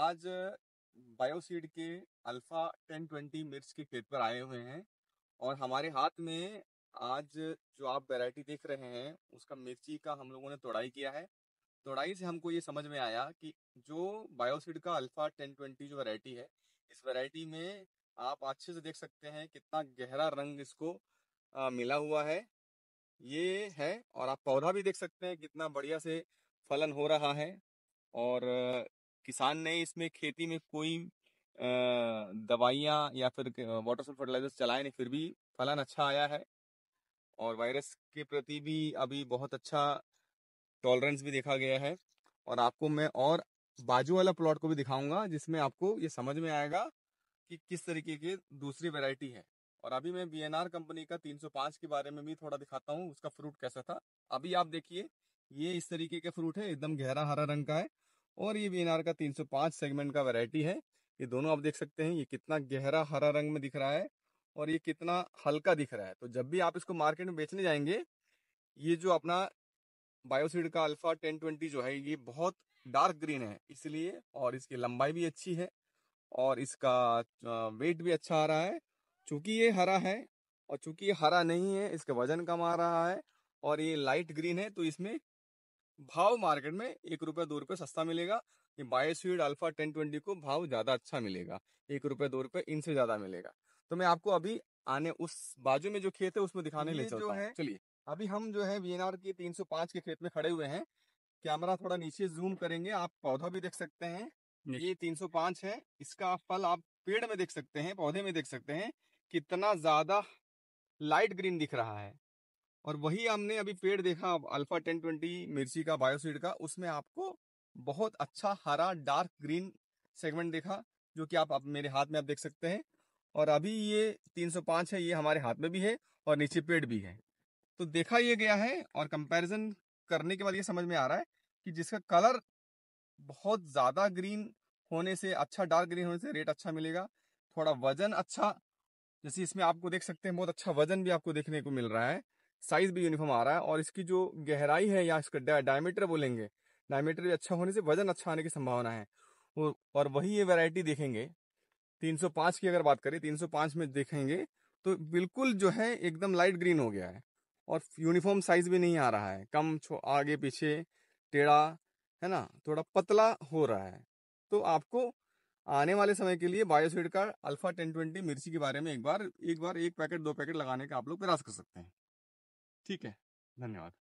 आज बायोसीड के अल्फा 1020 मिर्च के खेत पर आए हुए हैं और हमारे हाथ में आज जो आप वैरायटी देख रहे हैं उसका मिर्ची का हम लोगों ने तोड़ाई किया है तोड़ाई से हमको ये समझ में आया कि जो बायोसीड का अल्फा 1020 जो वैरायटी है इस वैरायटी में आप अच्छे से देख सकते हैं कितना गहरा रंग इसको आ, मिला हुआ है ये है और आप पौधा भी देख सकते हैं कितना बढ़िया से फलन हो रहा है और किसान ने इसमें खेती में कोई दवाइयाँ या फिर वाटर सोल फर्टिलाइजर चलाए नहीं फिर भी फलन अच्छा आया है और वायरस के प्रति भी अभी बहुत अच्छा टॉलरेंस भी देखा गया है और आपको मैं और बाजू वाला प्लॉट को भी दिखाऊंगा जिसमें आपको ये समझ में आएगा कि किस तरीके की दूसरी वेराइटी है और अभी मैं बी कंपनी का 305 के बारे में भी थोड़ा दिखाता हूँ उसका फ्रूट कैसा था अभी आप देखिए ये इस तरीके के फ्रूट है एकदम गहरा हरा रंग का है और ये बी का 305 सेगमेंट का वैरायटी है ये दोनों आप देख सकते हैं ये कितना गहरा हरा रंग में दिख रहा है और ये कितना हल्का दिख रहा है तो जब भी आप इसको मार्केट में बेचने जाएंगे ये जो अपना बायोसिड का अल्फा 1020 जो है ये बहुत डार्क ग्रीन है इसलिए और इसकी लंबाई भी अच्छी है और इसका वेट भी अच्छा आ रहा है चूंकि ये हरा है और चूंकि ये हरा नहीं है इसका वजन कम आ रहा है और ये लाइट ग्रीन है तो इसमें भाव मार्केट में एक रुपया दो रुपये सस्ता मिलेगा ये बायोस्वीड अल्फा टेन ट्वेंटी को भाव ज़्यादा अच्छा मिलेगा एक रुपये दो रुपये इनसे ज़्यादा मिलेगा तो मैं आपको अभी आने उस बाजू में जो खेत है उसमें दिखाने ले चलता है चलिए अभी हम जो है वी के 305 के खेत में खड़े हुए हैं कैमरा थोड़ा नीचे जूम करेंगे आप पौधा भी देख सकते हैं ये 305 है इसका फल आप पेड़ में देख सकते हैं पौधे में देख सकते हैं कितना ज्यादा लाइट ग्रीन दिख रहा है और वही हमने अभी पेड़ देखा अल्फा टेन ट्वेंटी मिर्ची का बायोसीड का उसमें आपको बहुत अच्छा हरा डार्क ग्रीन सेगमेंट देखा जो कि आप, आप मेरे हाथ में आप देख सकते हैं और अभी ये 305 है ये हमारे हाथ में भी है और नीचे पेड़ भी है तो देखा ये गया है और कंपैरिजन करने के बाद ये समझ में आ रहा है कि जिसका कलर बहुत ज़्यादा ग्रीन होने से अच्छा डार्क ग्रीन होने से रेट अच्छा मिलेगा थोड़ा वजन अच्छा जैसे इसमें आपको देख सकते हैं बहुत अच्छा वजन भी आपको देखने को मिल रहा है साइज भी यूनिफॉर्म आ रहा है और इसकी जो गहराई है या इसका डायमीटर बोलेंगे डायमीटर भी अच्छा होने से वजन अच्छा आने की संभावना है और वही ये वैरायटी देखेंगे 305 की अगर बात करें 305 में देखेंगे तो बिल्कुल जो है एकदम लाइट ग्रीन हो गया है और यूनिफॉर्म साइज भी नहीं आ रहा है कम आगे पीछे टेढ़ा है ना थोड़ा पतला हो रहा है तो आपको आने वाले समय के लिए बायोसिड का अल्फा टेन ट्वेंटी मिर्ची के बारे में एक बार एक बार एक पैकेट दो पैकेट लगाने का आप लोग प्रयास कर सकते हैं ठीक है धन्यवाद